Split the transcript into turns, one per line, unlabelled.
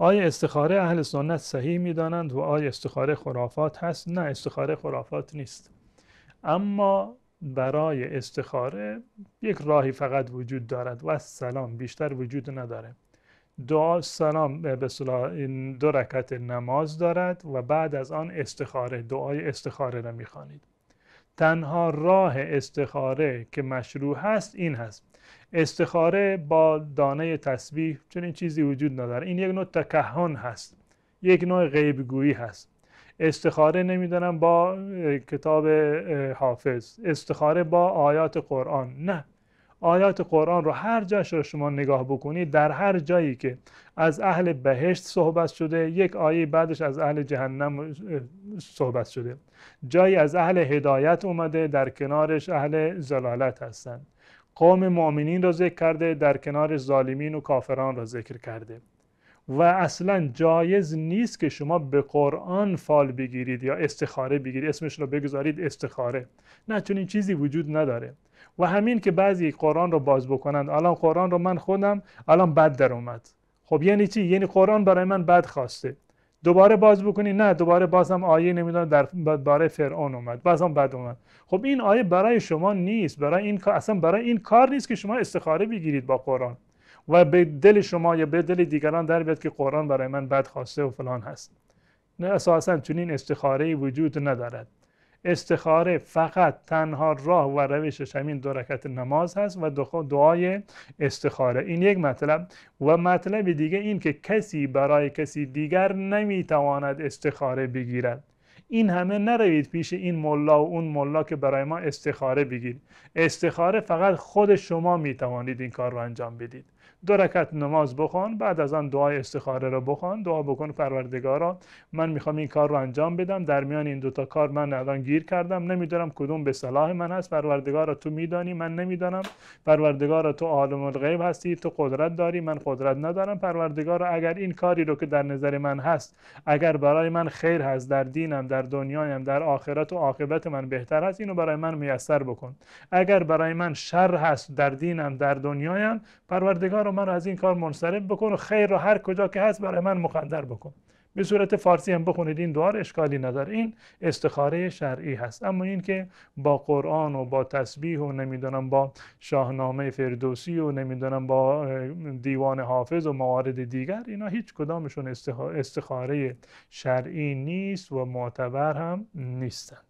آیا استخاره اهل سنت صحیح میدانند و آیا استخاره خرافات هست نه استخاره خرافات نیست اما برای استخاره یک راهی فقط وجود دارد و سلام بیشتر وجود نداره دعا سلام به دو رکعت نماز دارد و بعد از آن استخاره دعای استخاره را میخوانید تنها راه استخاره که مشروع هست این هست استخاره با دانه تسبیح چنین چیزی وجود نداره این یک نوع تکهن هست یک نوع غیبگویی هست استخاره نمیدانم با کتاب حافظ استخاره با آیات قرآن نه آیات قرآن رو هر جاش رو شما نگاه بکنید در هر جایی که از اهل بهشت صحبت شده یک آیه بعدش از اهل جهنم صحبت شده جایی از اهل هدایت اومده در کنارش اهل زلالت هستند قوم مؤمنین را ذکر کرده در کنار ظالمین و کافران را ذکر کرده و اصلا جایز نیست که شما به قرآن فال بگیرید یا استخاره بگیرید اسمش رو بگذارید استخاره نه چون این چیزی وجود نداره و همین که بعضی قرآن رو باز بکنند الان قرآن رو من خودم الان بد در اومد خب یعنی چی یعنی قرآن برای من بد خواسته دوباره باز بکنی نه دوباره باز هم آیه نمیدونم در باره فرعون اومد باز هم بد اومد خب این آیه برای شما نیست برای این اصلا برای این کار نیست که شما استخاره بگیرید با قرآن و به دل شما یا به دل دیگران در بیاد که قرآن برای من بد خواسته و فلان هست نه اساسا چنین استخاره وجود ندارد استخاره فقط تنها راه و روشش همین دو نماز هست و دعای استخاره این یک مطلب و مطلب دیگه این که کسی برای کسی دیگر نمیتواند استخاره بگیرد این همه نروید پیش این ملا و اون ملا که برای ما استخاره بگیرید استخاره فقط خود شما میتوانید این کار رو انجام بدید دو رکعت نماز بخون بعد از آن دعای استخاره را بخون دعا بکن پروردگارا من میخوام این کار رو انجام بدم در میان این دوتا کار من الان گیر کردم نمیدونم کدوم به صلاح من هست پروردگارا تو میدانی من نمیدانم پروردگارا تو عالم الغیب هستی تو قدرت داری من قدرت ندارم پروردگارا اگر این کاری رو که در نظر من هست اگر برای من خیر هست در دینم در دنیایم در آخرت و عاقبت من بهتر است اینو برای من میسر بکن اگر برای من شر هست در دینم در دنیایم پروردگارا رو من از این کار منصرف بکن و خیر رو هر کجا که هست برای من مقدر بکن به صورت فارسی هم بخونید این دوار اشکالی نداره این استخاره شرعی هست اما این که با قرآن و با تسبیح و نمیدونم با شاهنامه فردوسی و نمیدونم با دیوان حافظ و موارد دیگر اینا هیچ کدامشون استخاره شرعی نیست و معتبر هم نیستن